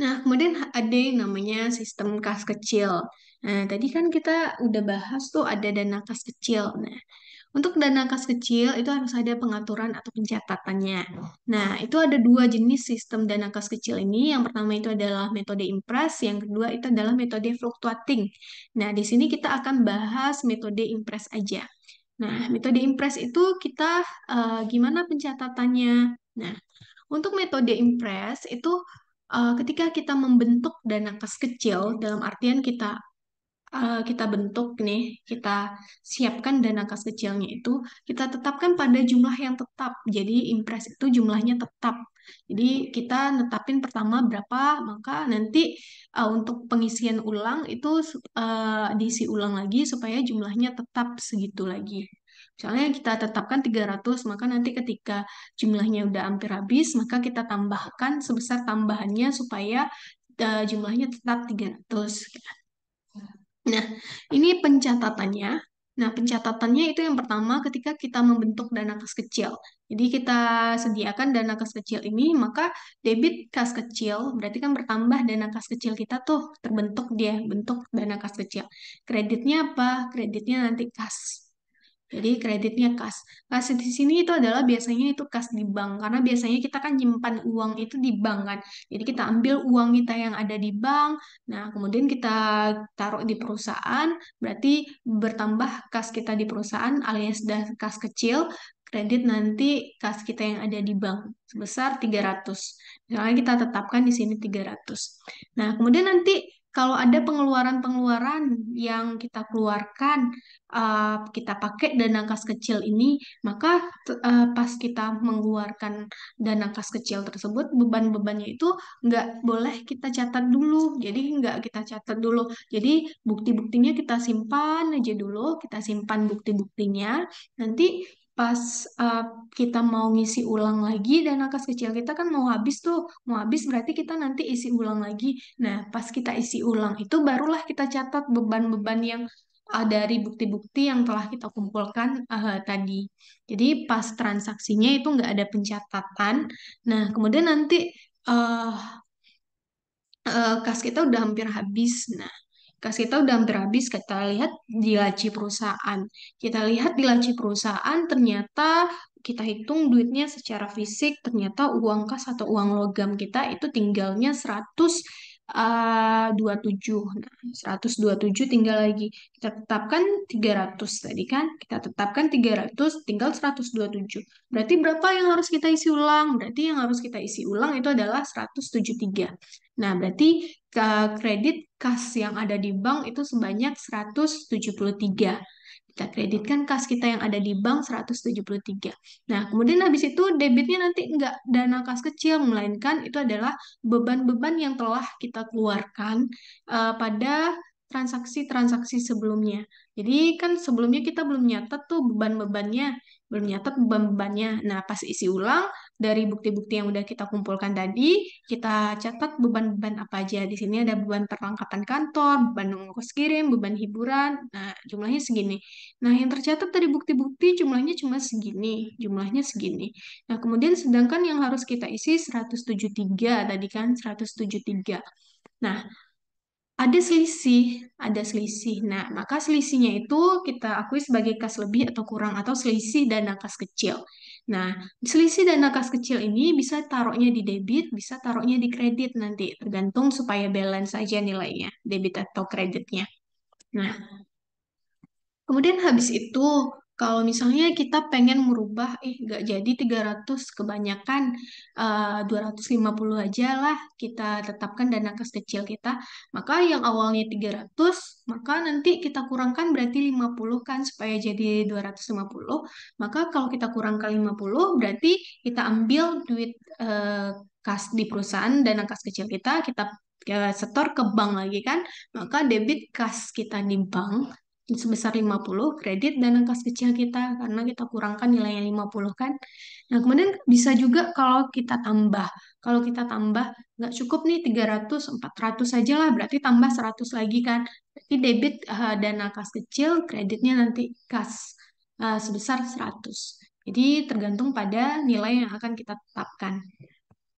Nah, kemudian ada yang namanya sistem kas kecil. Nah, tadi kan kita udah bahas tuh ada dana kas kecil. Nah, untuk dana kas kecil itu harus ada pengaturan atau pencatatannya. Nah, itu ada dua jenis sistem dana kas kecil ini. Yang pertama itu adalah metode impres, yang kedua itu adalah metode fluctuating. Nah, di sini kita akan bahas metode impres aja. Nah, metode impres itu kita uh, gimana pencatatannya? Nah, untuk metode impres itu uh, ketika kita membentuk dana kas kecil dalam artian kita uh, kita bentuk nih kita siapkan dana kas kecilnya itu kita tetapkan pada jumlah yang tetap jadi impres itu jumlahnya tetap jadi kita netapin pertama berapa maka nanti uh, untuk pengisian ulang itu uh, diisi ulang lagi supaya jumlahnya tetap segitu lagi Misalnya kita tetapkan 300, maka nanti ketika jumlahnya udah hampir habis, maka kita tambahkan sebesar tambahannya supaya uh, jumlahnya tetap 300. Nah, ini pencatatannya. Nah, pencatatannya itu yang pertama ketika kita membentuk dana kas kecil. Jadi kita sediakan dana kas kecil ini, maka debit kas kecil berarti kan bertambah dana kas kecil kita tuh terbentuk dia bentuk dana kas kecil. Kreditnya apa? Kreditnya nanti kas. Jadi kreditnya kas. Kas di sini itu adalah biasanya itu kas di bank karena biasanya kita kan nyimpan uang itu di bank kan. Jadi kita ambil uang kita yang ada di bank, nah kemudian kita taruh di perusahaan, berarti bertambah kas kita di perusahaan alias kas kecil, kredit nanti kas kita yang ada di bank sebesar 300. Misalnya kita tetapkan di sini 300. Nah, kemudian nanti kalau ada pengeluaran-pengeluaran yang kita keluarkan, uh, kita pakai dana kas kecil ini, maka uh, pas kita mengeluarkan dana kas kecil tersebut, beban-bebannya itu nggak boleh kita catat dulu. Jadi nggak kita catat dulu. Jadi bukti-buktinya kita simpan aja dulu, kita simpan bukti-buktinya. Nanti pas uh, kita mau ngisi ulang lagi dan kas kecil kita kan mau habis tuh mau habis berarti kita nanti isi ulang lagi nah pas kita isi ulang itu barulah kita catat beban-beban yang uh, dari bukti-bukti yang telah kita kumpulkan uh, tadi jadi pas transaksinya itu nggak ada pencatatan nah kemudian nanti uh, uh, kas kita udah hampir habis nah Kas kita udah hampir habis, kita lihat di laci perusahaan. Kita lihat di laci perusahaan ternyata kita hitung duitnya secara fisik, ternyata uang kas atau uang logam kita itu tinggalnya 100 27. Ah, nah, 127 tinggal lagi. Kita tetapkan 300 tadi kan? Kita tetapkan 300, tinggal 127. Berarti berapa yang harus kita isi ulang? Berarti yang harus kita isi ulang itu adalah 173. Nah, berarti ke ah, kredit kas yang ada di bank itu sebanyak 173 kita kreditkan kas kita yang ada di bank 173. Nah, kemudian habis itu debitnya nanti enggak dana kas kecil, melainkan itu adalah beban-beban yang telah kita keluarkan uh, pada transaksi-transaksi sebelumnya. Jadi kan sebelumnya kita belum nyatet tuh beban-bebannya, belum nyatet beban-bebannya. Nah, pas isi ulang dari bukti-bukti yang udah kita kumpulkan tadi, kita catat beban-beban apa aja. Di sini ada beban perlengkapan kantor, beban ongkos kirim, beban hiburan. Nah, jumlahnya segini. Nah, yang tercatat dari bukti-bukti jumlahnya cuma segini, jumlahnya segini. Nah, kemudian sedangkan yang harus kita isi 173 tadi kan 173. Nah, ada selisih, ada selisih. Nah, maka selisihnya itu kita akui sebagai kas lebih atau kurang atau selisih dana kas kecil. Nah, selisih dana kas kecil ini bisa taruhnya di debit, bisa taruhnya di kredit nanti, tergantung supaya balance saja nilainya, debit atau kreditnya. Nah, kemudian habis itu kalau misalnya kita pengen merubah, eh nggak jadi 300, kebanyakan eh, 250 aja lah kita tetapkan dana kas kecil kita. Maka yang awalnya 300, maka nanti kita kurangkan berarti 50 kan supaya jadi 250. Maka kalau kita kurangkan 50, berarti kita ambil duit eh, kas di perusahaan dana kas kecil kita, kita eh, setor ke bank lagi kan, maka debit kas kita di bank sebesar 50 kredit dan kas kecil kita karena kita kurangkan nilainya 50 kan. Nah, kemudian bisa juga kalau kita tambah. Kalau kita tambah nggak cukup nih 300 400 saja lah berarti tambah 100 lagi kan. Berarti debit uh, eh, dana kas kecil, kreditnya nanti kas uh, sebesar 100. Jadi tergantung pada nilai yang akan kita tetapkan.